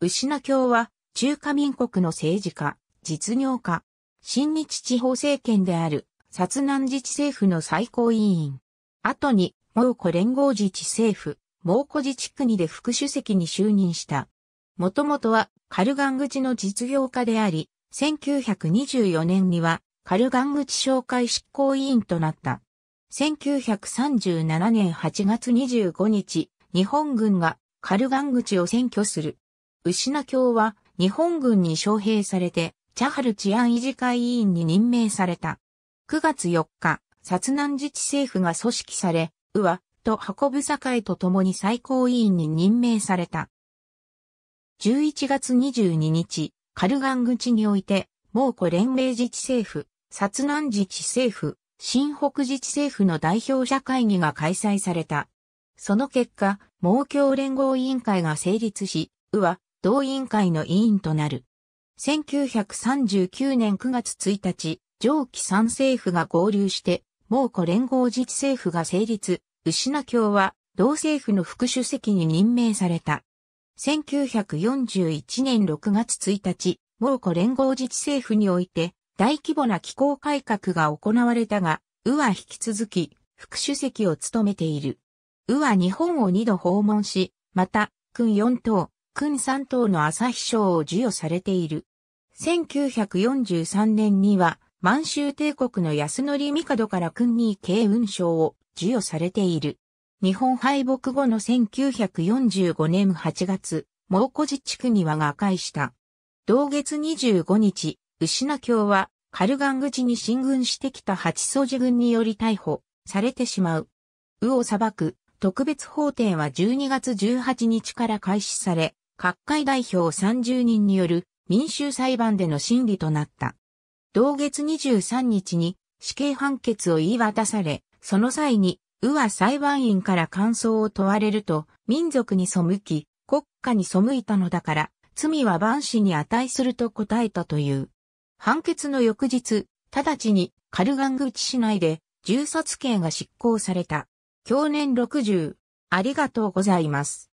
牛名教は、中華民国の政治家、実業家、新日地方政権である、薩南自治政府の最高委員。後に、蒙古連合自治政府、蒙古自治国で副主席に就任した。もともとは、カルガン口の実業家であり、1924年には、カルガン口商会執行委員となった。1937年8月25日、日本軍がカルガン口を占拠する。牛名教は日本軍に招聘されて、チャハル治安維持会委員に任命された。9月4日、薩南自治政府が組織され、うわ、と運ぶ境と共に最高委員に任命された。11月22日、カルガン口において、蒙古連盟自治政府、薩南自治政府、新北自治政府の代表者会議が開催された。その結果、蒙教連合委員会が成立し、うわ、同委員会の委員となる。1939年9月1日、上記三政府が合流して、蒙古連合自治政府が成立、牛名教は同政府の副主席に任命された。1941年6月1日、蒙古連合自治政府において大規模な機構改革が行われたが、ウは引き続き副主席を務めている。ウは日本を2度訪問し、また、君4等、勲三等の朝日賞を授与されている。1943年には、満州帝国の安則帝から勲に慶運賞を授与されている。日本敗北後の1945年8月、毛古自治区には瓦解した。同月25日、牛名京は、カルガン口に進軍してきた八祖寺軍により逮捕、されてしまう。ウを裁く、特別法廷は12月18日から開始され、各界代表30人による民衆裁判での審理となった。同月23日に死刑判決を言い渡され、その際に、右は裁判員から感想を問われると、民族に背き、国家に背いたのだから、罪は万死に値すると答えたという。判決の翌日、直ちにカルガングチ市内で銃殺刑が執行された。去年60、ありがとうございます。